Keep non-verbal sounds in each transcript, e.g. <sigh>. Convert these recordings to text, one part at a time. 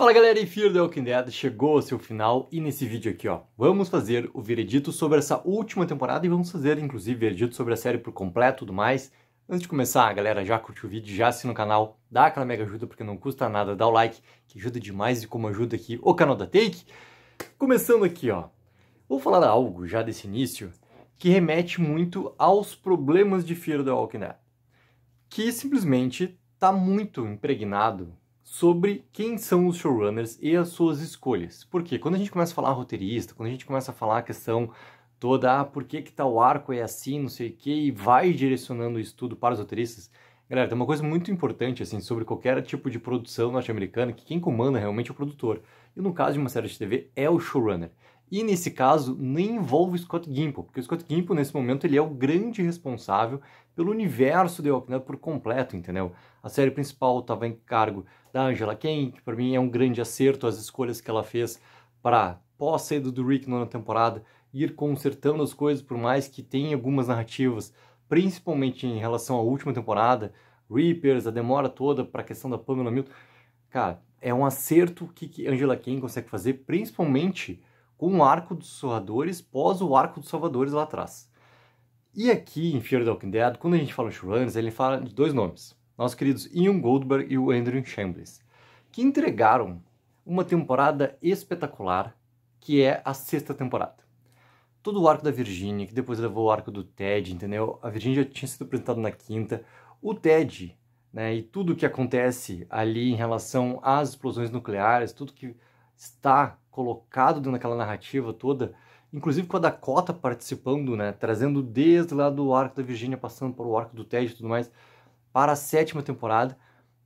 Fala galera, e Fear the Walking Dead chegou ao seu final e nesse vídeo aqui ó, vamos fazer o veredito sobre essa última temporada e vamos fazer inclusive veredito sobre a série por completo e tudo mais. Antes de começar, galera, já curte o vídeo, já assina o canal, dá aquela mega ajuda porque não custa nada, dá o like, que ajuda demais e como ajuda aqui o canal da Take. Começando aqui ó, vou falar algo já desse início que remete muito aos problemas de Fear the Walking Dead, que simplesmente tá muito impregnado sobre quem são os showrunners e as suas escolhas. Porque quando a gente começa a falar roteirista, quando a gente começa a falar a questão toda, ah, por que que tal arco é assim, não sei o que, e vai direcionando o estudo para os roteiristas, galera, tem uma coisa muito importante, assim, sobre qualquer tipo de produção norte-americana, que quem comanda realmente é o produtor. E no caso de uma série de TV, é o showrunner. E nesse caso, nem envolve o Scott Gimple, porque o Scott Gimple, nesse momento, ele é o grande responsável pelo universo de Walking Dead por completo, entendeu? A série principal estava em cargo da Angela Kane, que para mim é um grande acerto as escolhas que ela fez para pós saída do Rick na temporada ir consertando as coisas, por mais que tenha algumas narrativas, principalmente em relação à última temporada, Reapers, a demora toda para a questão da Pamela Milton. Cara, é um acerto que Angela Kane consegue fazer, principalmente com o Arco dos salvadores pós o Arco dos Salvadores lá atrás. E aqui em Fear the Walking Dead, quando a gente fala em showrunners, ele fala de dois nomes. Nossos queridos Ian Goldberg e o Andrew Chambliss, que entregaram uma temporada espetacular, que é a sexta temporada. Todo o arco da Virginia, que depois levou o arco do Ted, entendeu? A Virginia já tinha sido apresentada na quinta. O Ted, né, e tudo o que acontece ali em relação às explosões nucleares, tudo que está colocado dentro daquela narrativa toda, inclusive com a Dakota participando, né, trazendo desde lá do arco da Virgínia, passando para o arco do Ted e tudo mais, para a sétima temporada,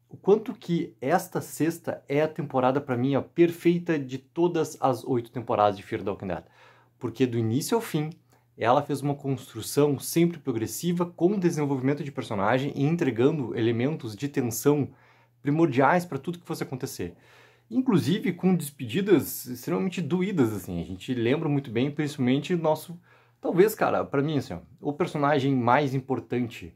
o quanto que esta sexta é a temporada, para mim, a perfeita de todas as oito temporadas de Fear the Walking Dead. Porque do início ao fim, ela fez uma construção sempre progressiva com desenvolvimento de personagem e entregando elementos de tensão primordiais para tudo que fosse acontecer inclusive com despedidas extremamente doídas, assim. A gente lembra muito bem, principalmente, o nosso. Talvez, cara, para mim, assim, o personagem mais importante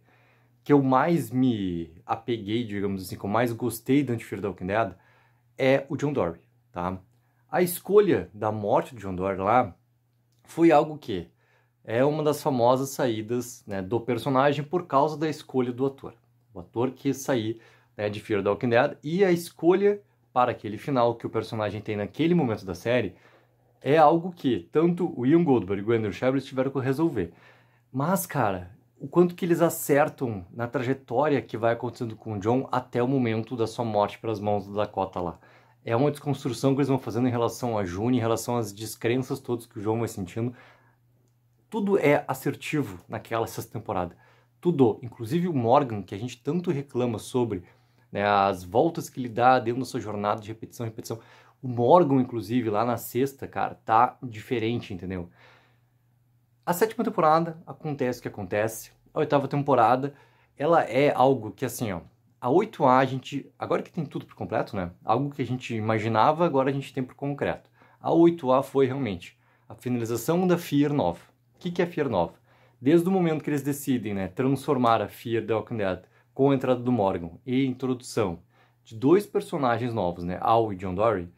que eu mais me apeguei, digamos assim, que eu mais gostei de Fear da Walking Dead é o John Dory, tá? A escolha da morte do John Dory lá foi algo que é uma das famosas saídas né, do personagem por causa da escolha do ator. O ator que sair né, de Fear the Walking Dead e a escolha para aquele final que o personagem tem naquele momento da série é algo que tanto o Ian Goldberg e o Andrew Shepard tiveram que resolver. Mas, cara, o quanto que eles acertam na trajetória que vai acontecendo com o John até o momento da sua morte pelas mãos da Dakota lá. É uma desconstrução que eles vão fazendo em relação a June, em relação às descrenças todas que o John vai sentindo. Tudo é assertivo naquela sexta temporada. Tudo, inclusive o Morgan, que a gente tanto reclama sobre né, as voltas que ele dá dentro da sua jornada de repetição, repetição. O Morgan, inclusive, lá na sexta, cara, tá diferente, entendeu? A sétima temporada acontece o que acontece. A oitava temporada, ela é algo que, assim, ó, a 8A a gente, agora que tem tudo por completo, né? Algo que a gente imaginava, agora a gente tem por concreto. A 8A foi realmente a finalização da Fear Nova. O que, que é Fear Nova? Desde o momento que eles decidem né, transformar a Fear The Walking Dead com a entrada do Morgan e introdução de dois personagens novos, né, Al e John Dory,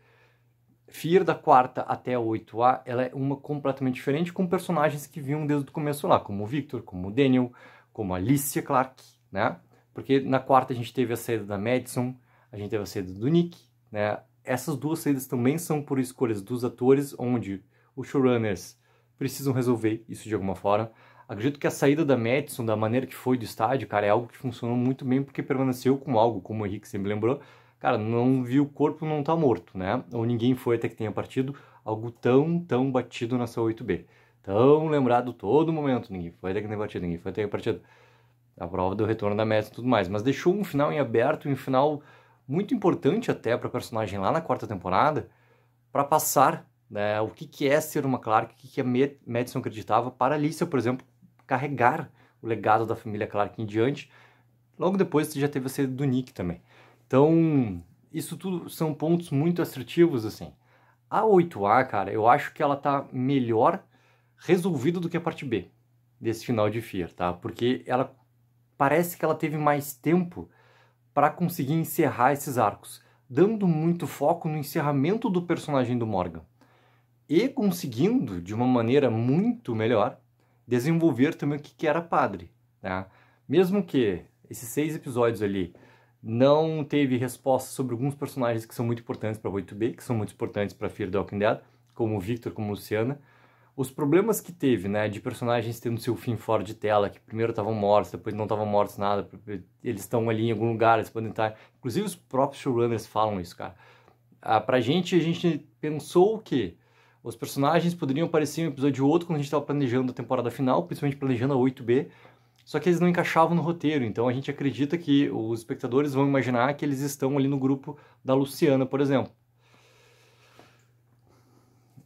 Fear da quarta até a 8A, ela é uma completamente diferente com personagens que vinham desde o começo lá, como o Victor, como o Daniel, como a Alicia Clark, né? Porque na quarta a gente teve a saída da Madison, a gente teve a saída do Nick, né? Essas duas saídas também são por escolhas dos atores, onde os showrunners precisam resolver isso de alguma forma. Acredito que a saída da Madison, da maneira que foi do estádio, cara, é algo que funcionou muito bem porque permaneceu com algo, como o Henrique sempre lembrou. Cara, não viu o corpo, não tá morto, né? Ou ninguém foi até que tenha partido algo tão, tão batido nessa 8B. Tão lembrado todo momento, ninguém foi até que tenha partido, ninguém foi até que tenha partido. A prova do retorno da Madison e tudo mais. Mas deixou um final em aberto, um final muito importante até para a personagem lá na quarta temporada, para passar né, o que, que é ser uma Clark, o que, que a Madison acreditava para a Alicia, por exemplo, carregar o legado da família Clark em diante. Logo depois já teve a sede do Nick também. Então, isso tudo são pontos muito assertivos, assim. A 8A, cara, eu acho que ela tá melhor resolvida do que a parte B desse final de Fear, tá? Porque ela parece que ela teve mais tempo para conseguir encerrar esses arcos, dando muito foco no encerramento do personagem do Morgan e conseguindo, de uma maneira muito melhor, desenvolver também o que era padre. Né? Mesmo que esses seis episódios ali não teve resposta sobre alguns personagens que são muito importantes para 8B, que são muito importantes para Fear the Walking Dead, como o Victor, como a Luciana, os problemas que teve, né, de personagens tendo seu fim fora de tela, que primeiro estavam mortos, depois não estavam mortos nada, eles estão ali em algum lugar, eles podem estar... Inclusive os próprios showrunners falam isso, cara. Ah, pra gente, a gente pensou que os personagens poderiam aparecer em um episódio outro quando a gente estava planejando a temporada final, principalmente planejando a 8B, só que eles não encaixavam no roteiro, então a gente acredita que os espectadores vão imaginar que eles estão ali no grupo da Luciana, por exemplo.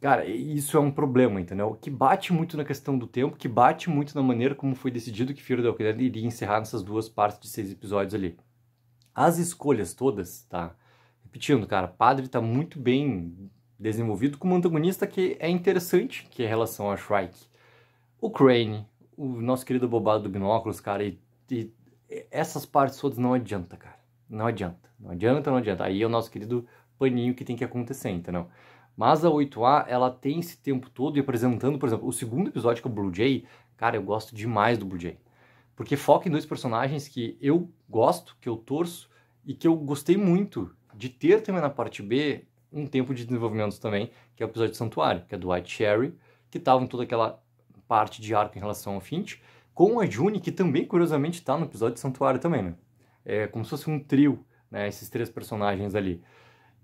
Cara, isso é um problema, entendeu? Que bate muito na questão do tempo, que bate muito na maneira como foi decidido que Fear the Walking Dead iria encerrar nessas duas partes de seis episódios ali. As escolhas todas, tá? Repetindo, cara, Padre tá muito bem desenvolvido como um antagonista que é interessante, que é em relação a Shrike. O Crane, o nosso querido bobado do binóculos, cara, e, e essas partes todas não adianta, cara. Não adianta, não adianta, não adianta. Aí é o nosso querido paninho que tem que acontecer, entendeu? Mas a 8A, ela tem esse tempo todo e apresentando, por exemplo, o segundo episódio que é o Blue Jay, cara, eu gosto demais do Blue Jay. Porque foca em dois personagens que eu gosto, que eu torço e que eu gostei muito de ter também na parte B um tempo de desenvolvimento também, que é o episódio de Santuário, que é do White Cherry, que estava em toda aquela parte de arco em relação ao Finch, com a June, que também, curiosamente, está no episódio de Santuário também, né? É como se fosse um trio, né? Esses três personagens ali.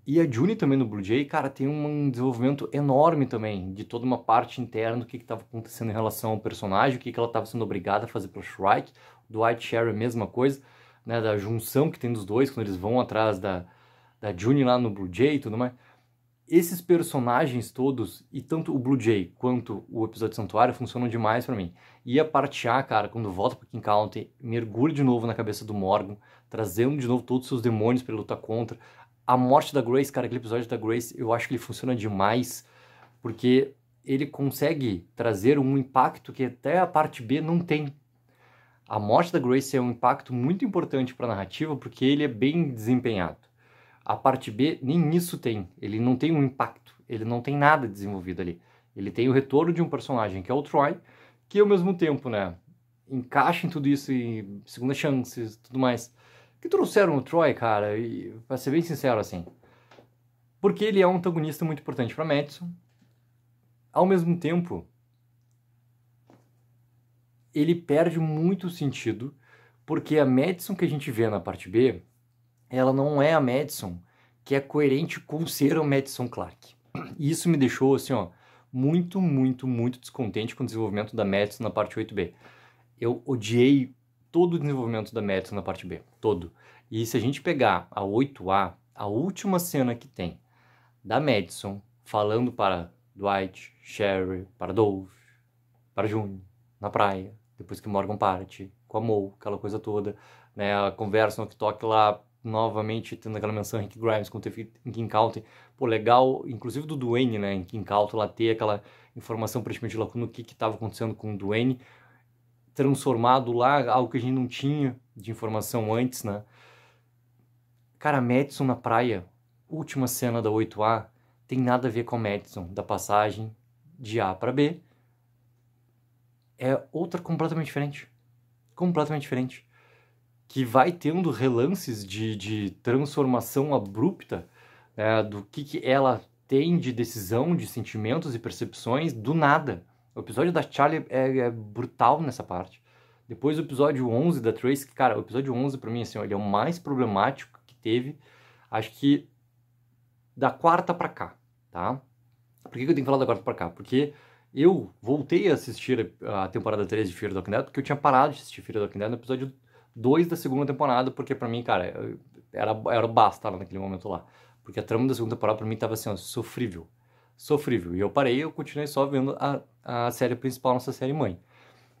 E a June também no Blue Jay, cara, tem um desenvolvimento enorme também de toda uma parte interna do que estava acontecendo em relação ao personagem, o que, que ela estava sendo obrigada a fazer para Shrike, do White Cherry, mesma coisa, né? Da junção que tem dos dois quando eles vão atrás da, da June lá no Blue Jay e tudo mais. Esses personagens todos, e tanto o Blue Jay quanto o episódio Santuário, funcionam demais para mim. E a parte A, cara, quando volta pro King County, mergulha de novo na cabeça do Morgan, trazendo de novo todos os seus demônios para ele lutar contra. A morte da Grace, cara, aquele episódio da Grace, eu acho que ele funciona demais, porque ele consegue trazer um impacto que até a parte B não tem. A morte da Grace é um impacto muito importante para a narrativa porque ele é bem desempenhado. A parte B nem isso tem. Ele não tem um impacto, ele não tem nada desenvolvido ali. Ele tem o retorno de um personagem que é o Troy, que ao mesmo tempo, né, encaixa em tudo isso e segunda chances, tudo mais. Que trouxeram o Troy, cara, e para ser bem sincero assim, porque ele é um antagonista muito importante para Madison. Ao mesmo tempo, ele perde muito sentido, porque a Madison que a gente vê na parte B, ela não é a Madison que é coerente com ser o Madison Clark. E isso me deixou, assim, ó, muito, muito, muito descontente com o desenvolvimento da Madison na parte 8B. Eu odiei todo o desenvolvimento da Madison na parte B, todo. E se a gente pegar a 8A, a última cena que tem da Madison falando para Dwight, Sherry, para Dove, para June, na praia, depois que Morgan parte, com a Mo, aquela coisa toda, né, a conversa no que toque lá novamente tendo aquela menção que Grimes, quando teve em King County. Pô, legal, inclusive do Duane, né, em King County, lá ter aquela informação praticamente lá no que estava acontecendo com o Duane, transformado lá, algo que a gente não tinha de informação antes, né. Cara, Madison na praia, última cena da 8A, tem nada a ver com a Madison, da passagem de A para B. É outra completamente diferente. Completamente diferente que vai tendo relances de, de transformação abrupta é, do que, que ela tem de decisão, de sentimentos e percepções do nada. O episódio da Charlie é, é brutal nessa parte. Depois o episódio 11 da Trace, que, cara, o episódio 11 para mim assim, ele é o mais problemático que teve, acho que da quarta para cá, tá? Por que, que eu tenho que falar da quarta para cá? Porque eu voltei a assistir a temporada 3 de Fear the Walking Dead porque eu tinha parado de assistir Fear the Walking Dead no episódio dois da segunda temporada, porque para mim, cara, era, era basta lá naquele momento lá. Porque a trama da segunda temporada para mim tava assim, ó, sofrível. Sofrível. E eu parei eu continuei só vendo a, a série principal, nossa série mãe.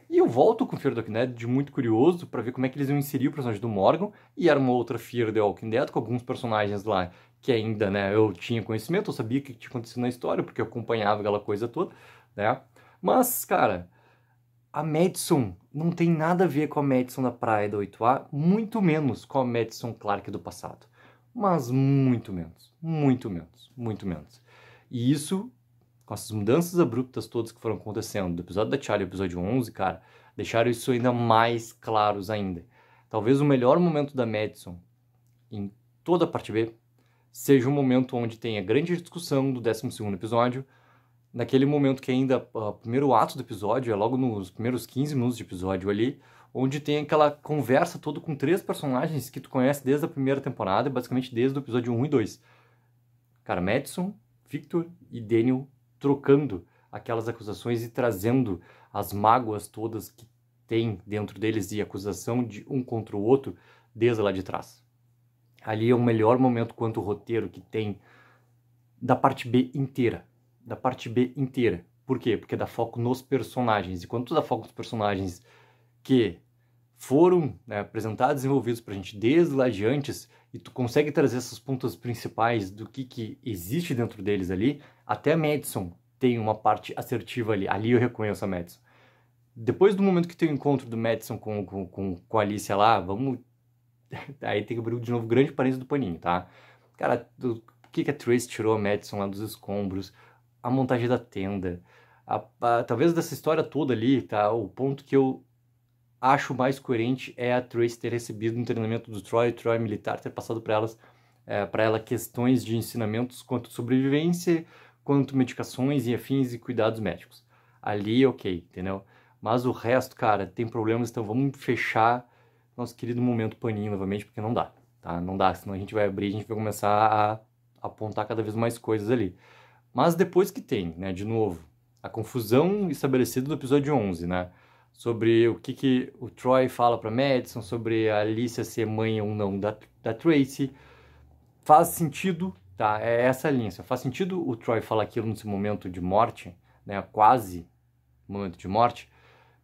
E eu volto com Fear the Walking Dead de muito curioso para ver como é que eles iam inserir o personagem do Morgan. E era uma outra Fear the Walking Dead com alguns personagens lá que ainda, né, eu tinha conhecimento, eu sabia o que tinha acontecido na história, porque eu acompanhava aquela coisa toda, né? Mas, cara, a Madison não tem nada a ver com a Madison da Praia da 8A, muito menos com a Madison Clark do passado. Mas muito menos, muito menos, muito menos. E isso, com essas mudanças abruptas todas que foram acontecendo, do episódio da Charlie ao episódio 11, cara, deixaram isso ainda mais claros ainda. Talvez o melhor momento da Madison em toda a parte B seja o momento onde tem a grande discussão do 12 episódio, naquele momento que ainda o primeiro ato do episódio, é logo nos primeiros 15 minutos de episódio ali, onde tem aquela conversa toda com três personagens que tu conhece desde a primeira temporada, basicamente desde o episódio 1 e 2. Cara, Madison, Victor e Daniel trocando aquelas acusações e trazendo as mágoas todas que tem dentro deles e acusação de um contra o outro desde lá de trás. Ali é o melhor momento quanto o roteiro que tem da parte B inteira da parte B inteira. Por quê? Porque é dá foco nos personagens. E quando tu dá foco nos personagens que foram né, apresentados e desenvolvidos pra gente desde lá de antes, e tu consegue trazer essas pontas principais do que, que existe dentro deles ali, até a Madison tem uma parte assertiva ali. Ali eu reconheço a Madison. Depois do momento que tem o encontro do Madison com, com, com, com a Alicia lá, vamos... <laughs> Aí tem que abrir de novo grande parênteses do paninho, tá? Cara, do... o que, que a Trace tirou a Madison lá dos escombros? a montagem da tenda, a, a, talvez dessa história toda ali, tá? O ponto que eu acho mais coerente é a Trace ter recebido um treinamento do Troy, o Troy militar ter passado para elas, é, para ela questões de ensinamentos quanto sobrevivência, quanto medicações e afins e cuidados médicos. Ali, ok, entendeu? Mas o resto, cara, tem problemas, então vamos fechar nosso querido momento paninho novamente, porque não dá, tá? Não dá, senão a gente vai abrir, a gente vai começar a apontar cada vez mais coisas ali. Mas depois que tem, né, de novo, a confusão estabelecida do episódio 11, né? Sobre o que, que o Troy fala para Madison, sobre a Alicia ser mãe ou não da, da Tracy. Faz sentido, tá? É essa a linha. Assim, faz sentido o Troy falar aquilo nesse momento de morte, né? Quase momento de morte,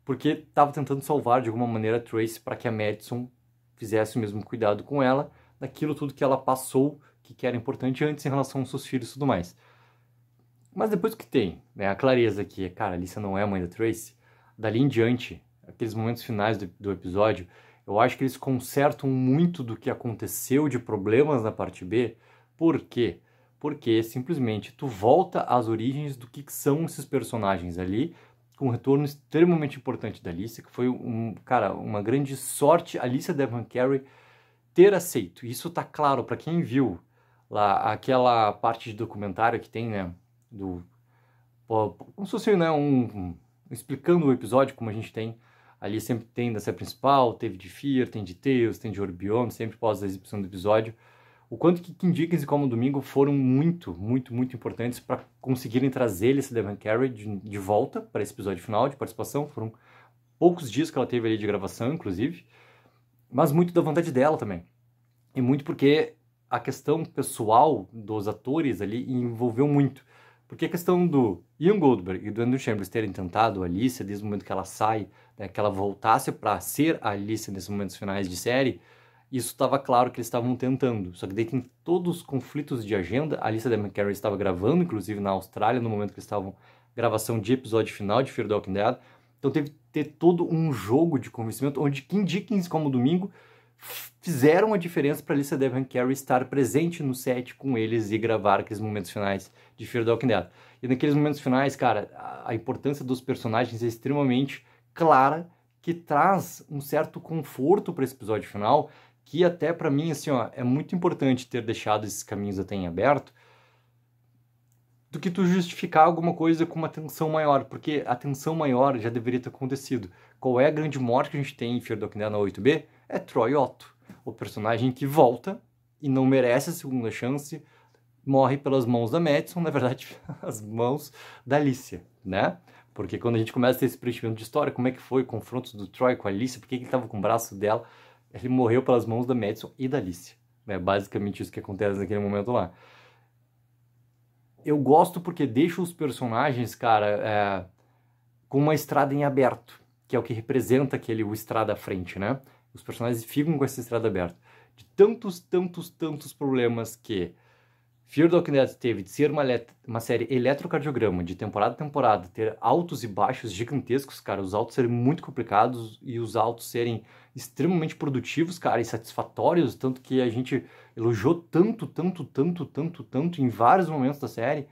porque estava tentando salvar de alguma maneira a Tracy para que a Madison fizesse o mesmo cuidado com ela, daquilo tudo que ela passou, que era importante antes em relação aos seus filhos e tudo mais. Mas depois que tem né, a clareza que, cara, a Lisa não é a mãe da Tracy, dali em diante, aqueles momentos finais do, do episódio, eu acho que eles consertam muito do que aconteceu de problemas na parte B. Por quê? Porque simplesmente tu volta às origens do que são esses personagens ali, com um retorno extremamente importante da Alicia, que foi um, cara, uma grande sorte a Alicia Devon Carey ter aceito. Isso tá claro para quem viu lá aquela parte de documentário que tem, né, do como se fosse né, um, explicando o episódio como a gente tem ali sempre tem da série principal, teve de Fear, tem de Tales, tem de Orbion, sempre pós a exibição do episódio. O quanto que Kindicas e Como Domingo foram muito, muito, muito importantes para conseguirem trazer esse Devon Carey de, de volta para esse episódio final de participação. Foram poucos dias que ela teve ali de gravação, inclusive, mas muito da vontade dela também. E muito porque a questão pessoal dos atores ali envolveu muito. Porque a questão do Ian Goldberg e do Andrew Chambers terem tentado a Alicia desde o momento que ela sai, né, que ela voltasse para ser a Alicia nesses momentos finais de série, isso estava claro que eles estavam tentando. Só que daí tem todos os conflitos de agenda. A Alicia McCarry estava gravando, inclusive, na Austrália, no momento que eles estavam gravação de episódio final de Fear the Walking Dead. Então teve que ter todo um jogo de convencimento, onde Kim Dickens, como domingo, fizeram a diferença para a Lisa Devan Carey estar presente no set com eles e gravar aqueles momentos finais de Fear the Walking Dead. E naqueles momentos finais, cara, a importância dos personagens é extremamente clara, que traz um certo conforto para esse episódio final, que até para mim, assim, ó, é muito importante ter deixado esses caminhos até em aberto, do que tu justificar alguma coisa com uma tensão maior, porque a tensão maior já deveria ter acontecido. Qual é a grande morte que a gente tem em Fear the Walking Dead na 8B? é Troy Otto, o personagem que volta e não merece a segunda chance, morre pelas mãos da Madison, na verdade, <laughs> as mãos da Alicia, né? Porque quando a gente começa a ter esse preenchimento de história, como é que foi o confronto do Troy com a Alicia, por que ele estava com o braço dela, ele morreu pelas mãos da Madison e da Alicia. É né? basicamente isso que acontece naquele momento lá. Eu gosto porque deixa os personagens, cara, é, com uma estrada em aberto, que é o que representa aquele o estrada à frente, né? Os personagens ficam com essa estrada aberta. De tantos, tantos, tantos problemas que Fear Walking Dead teve de ser uma, uma série eletrocardiograma, de temporada a temporada, ter altos e baixos gigantescos, cara, os altos serem muito complicados e os altos serem extremamente produtivos, cara, e satisfatórios, tanto que a gente elogiou tanto, tanto, tanto, tanto, tanto em vários momentos da série,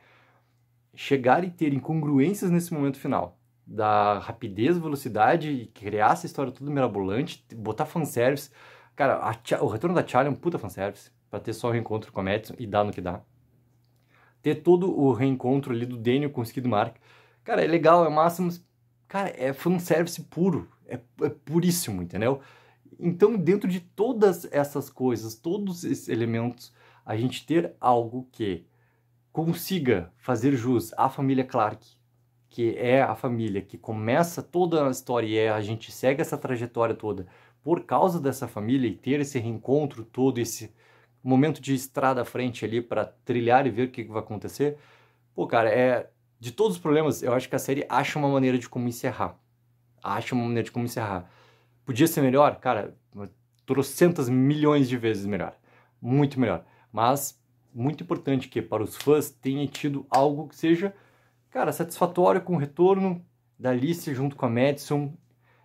chegar e ter incongruências nesse momento final da rapidez, velocidade criar essa história tudo mirabolante, botar fanservice. Cara, a, o retorno da Charlie é um puta fanservice pra ter só o reencontro com a Madison e dar no que dá. Ter todo o reencontro ali do Daniel com o Skid Mark. Cara, é legal, é massa, mas, cara, é fanservice puro. É, é puríssimo, entendeu? Então, dentro de todas essas coisas, todos esses elementos, a gente ter algo que consiga fazer jus à família Clark, que é a família, que começa toda a história e é, a gente segue essa trajetória toda por causa dessa família e ter esse reencontro todo, esse momento de estrada à frente ali para trilhar e ver o que, que vai acontecer. Pô, cara, é de todos os problemas, eu acho que a série acha uma maneira de como encerrar. Acha uma maneira de como encerrar. Podia ser melhor? Cara, trocentas milhões de vezes melhor. Muito melhor. Mas, muito importante que para os fãs tenha tido algo que seja Cara, satisfatório com o retorno da Alice junto com a Madison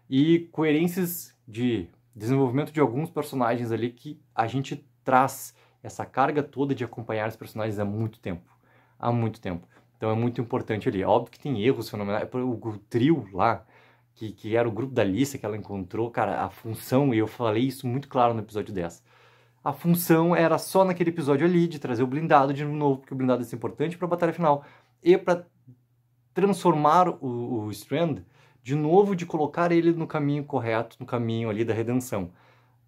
e coerências de desenvolvimento de alguns personagens ali que a gente traz essa carga toda de acompanhar os personagens há muito tempo. Há muito tempo. Então é muito importante ali. É óbvio que tem erros fenomenais. O trio lá, que, que era o grupo da Alice que ela encontrou, cara, a função, e eu falei isso muito claro no episódio 10. A função era só naquele episódio ali de trazer o blindado de novo, porque o blindado é importante para a batalha final e para transformar o, o Strand de novo, de colocar ele no caminho correto, no caminho ali da redenção.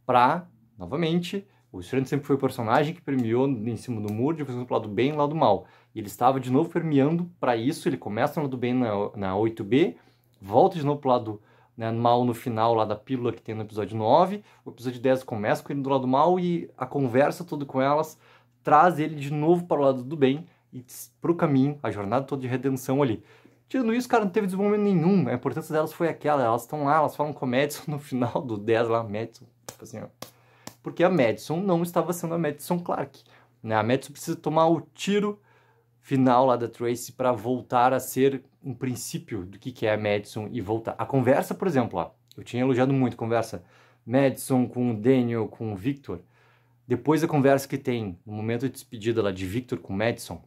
Para, novamente, o Strand sempre foi o personagem que permeou em cima do muro, divisão pro lado bem e lado mal. E ele estava de novo permeando para isso, ele começa no lado bem na, na 8B, volta de novo pro lado né, mal no final lá da pílula que tem no episódio 9, o episódio 10 começa com ele do lado mal e a conversa toda com elas traz ele de novo para o lado do bem, e pro caminho, a jornada toda de redenção ali. Tirando isso, cara, não teve desenvolvimento nenhum. A importância delas foi aquela. Elas estão lá, elas falam com a Madison no final do 10 lá, Madison. Tipo assim, ó. Porque a Madison não estava sendo a Madison Clark. Né? A Madison precisa tomar o tiro final lá da Tracy para voltar a ser um princípio do que, que é a Madison e voltar. A conversa, por exemplo, ó, eu tinha elogiado muito a conversa Madison com o Daniel, com o Victor. Depois da conversa que tem no momento de despedida lá de Victor com Madison,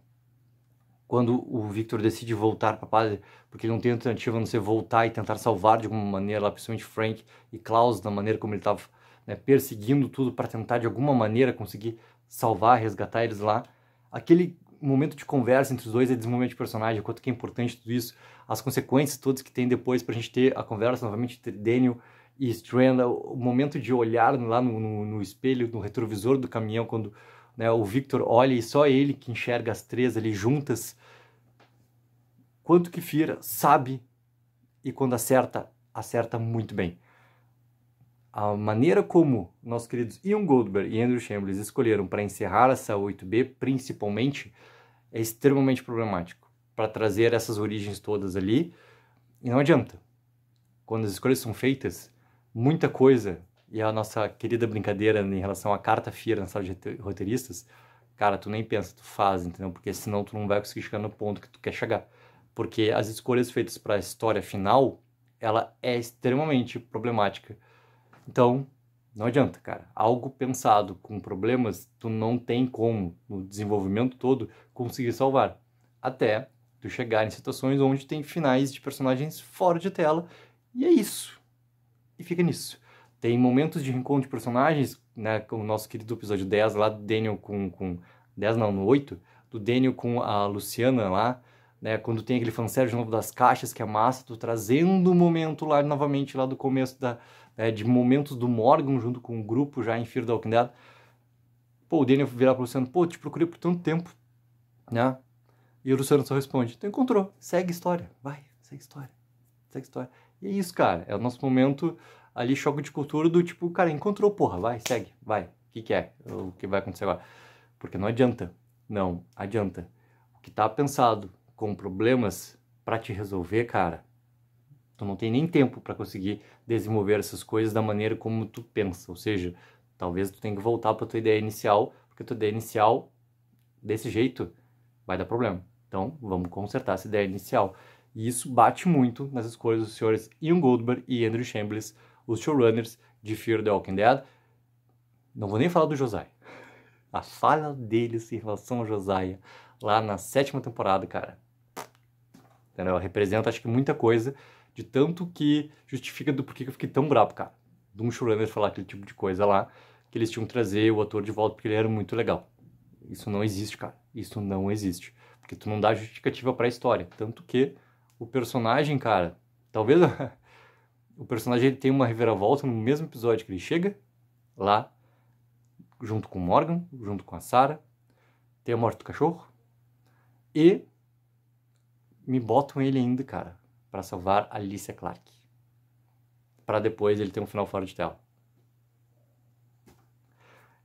quando o Victor decide voltar para Padre, porque ele não tem alternativa a não ser voltar e tentar salvar de alguma maneira, lá, principalmente Frank e Klaus, da maneira como ele estava né, perseguindo tudo para tentar de alguma maneira conseguir salvar, resgatar eles lá. Aquele momento de conversa entre os dois é desenvolvimento de personagem, quanto que é importante tudo isso, as consequências todas que tem depois para a gente ter a conversa novamente entre Daniel e Strand, o momento de olhar lá no, no, no espelho, no retrovisor do caminhão, quando né? O Victor olha e só ele que enxerga as três ali juntas. Quanto que Fira sabe e quando acerta, acerta muito bem. A maneira como nossos queridos Ian Goldberg e Andrew Chambers escolheram para encerrar essa 8B, principalmente, é extremamente problemático para trazer essas origens todas ali. E não adianta. Quando as escolhas são feitas, muita coisa e a nossa querida brincadeira em relação à carta fira na sala de roteiristas, cara, tu nem pensa, tu faz, entendeu? Porque senão tu não vai conseguir chegar no ponto que tu quer chegar. Porque as escolhas feitas para a história final, ela é extremamente problemática. Então, não adianta, cara. Algo pensado com problemas, tu não tem como, no desenvolvimento todo, conseguir salvar. Até tu chegar em situações onde tem finais de personagens fora de tela, e é isso. E fica nisso. Tem momentos de reencontro de personagens, né? O nosso querido episódio 10 lá do Daniel com. com 10 não, no 8, do Daniel com a Luciana lá, né? Quando tem aquele fanservice novo das caixas, que é massa, tu trazendo o momento lá novamente, lá do começo da. Né, de momentos do Morgan junto com o grupo já em Fear the Walking Dead. Pô, o Daniel virar pro Luciano, pô, te procurei por tanto tempo, né? E o Luciano só responde, tu encontrou, segue história, vai, segue história, segue história. E é isso, cara, é o nosso momento ali choque de cultura do tipo, cara, encontrou, porra, vai, segue, vai. O que, que é? O que vai acontecer agora? Porque não adianta. Não, adianta. O que tá pensado com problemas para te resolver, cara, tu não tem nem tempo para conseguir desenvolver essas coisas da maneira como tu pensa. Ou seja, talvez tu tenha que voltar para tua ideia inicial, porque tua ideia inicial desse jeito vai dar problema. Então, vamos consertar essa ideia inicial. E isso bate muito nas escolhas dos senhores Ian Goldberg e Andrew Chambliss os showrunners de Fear the Walking Dead. Não vou nem falar do Josiah. A falha deles em relação ao Josiah lá na sétima temporada, cara. Entendeu? Representa, acho que, muita coisa de tanto que justifica do porquê que eu fiquei tão bravo, cara. De um showrunner falar aquele tipo de coisa lá, que eles tinham que trazer o ator de volta porque ele era muito legal. Isso não existe, cara. Isso não existe. Porque tu não dá justificativa pra história. Tanto que o personagem, cara, talvez <laughs> o personagem ele tem uma reviravolta no mesmo episódio que ele chega lá, junto com o Morgan, junto com a Sarah, tem a morte do cachorro, e me botam ele ainda, cara, para salvar a Alicia Clark. Para depois ele ter um final fora de tela.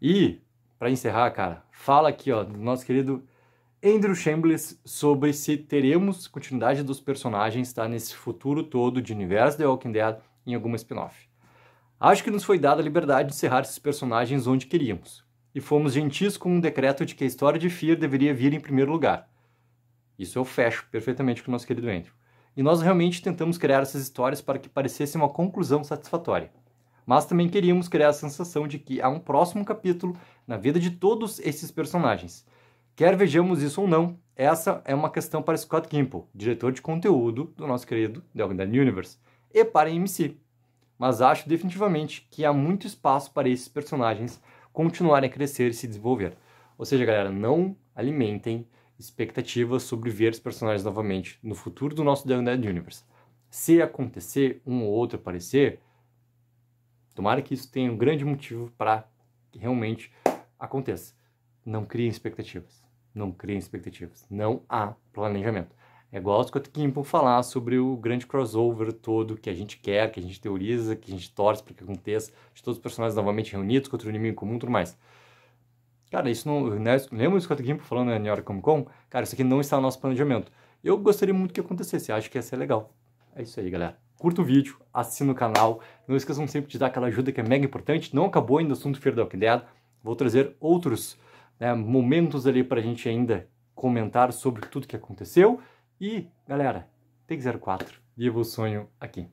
E, para encerrar, cara, fala aqui, ó, do nosso querido Andrew Chambliss sobre se teremos continuidade dos personagens tá, nesse futuro todo de universo The Walking Dead em alguma spin-off. Acho que nos foi dada a liberdade de encerrar esses personagens onde queríamos, e fomos gentis com um decreto de que a história de Fear deveria vir em primeiro lugar. Isso eu fecho perfeitamente com o nosso querido Andrew. E nós realmente tentamos criar essas histórias para que parecesse uma conclusão satisfatória. Mas também queríamos criar a sensação de que há um próximo capítulo na vida de todos esses personagens, Quer vejamos isso ou não, essa é uma questão para Scott Gimple, diretor de conteúdo do nosso querido The Ogden Universe, e para MC. Mas acho definitivamente que há muito espaço para esses personagens continuarem a crescer e se desenvolver. Ou seja, galera, não alimentem expectativas sobre ver os personagens novamente no futuro do nosso The Undead Universe. Se acontecer um ou outro aparecer, tomara que isso tenha um grande motivo para que realmente aconteça não criem expectativas. Não criem expectativas. Não há planejamento. É igual Scott Kimpon falar sobre o grande crossover todo que a gente quer, que a gente teoriza, que a gente torce para que aconteça, de todos os personagens novamente reunidos contra o um inimigo comum e tudo mais. Cara, isso não. Né, lembra o Scott Gimple falando na né, New York Comic Con? Cara, isso aqui não está no nosso planejamento. Eu gostaria muito que acontecesse, acho que ia ser legal. É isso aí, galera. Curta o vídeo, assina o canal. Não esqueçam sempre de dar aquela ajuda que é mega importante. Não acabou ainda o assunto Fear the Walking Dead. Vou trazer outros né, momentos ali para a gente ainda comentar sobre tudo que aconteceu. E, galera, Take 04, viva o sonho aqui.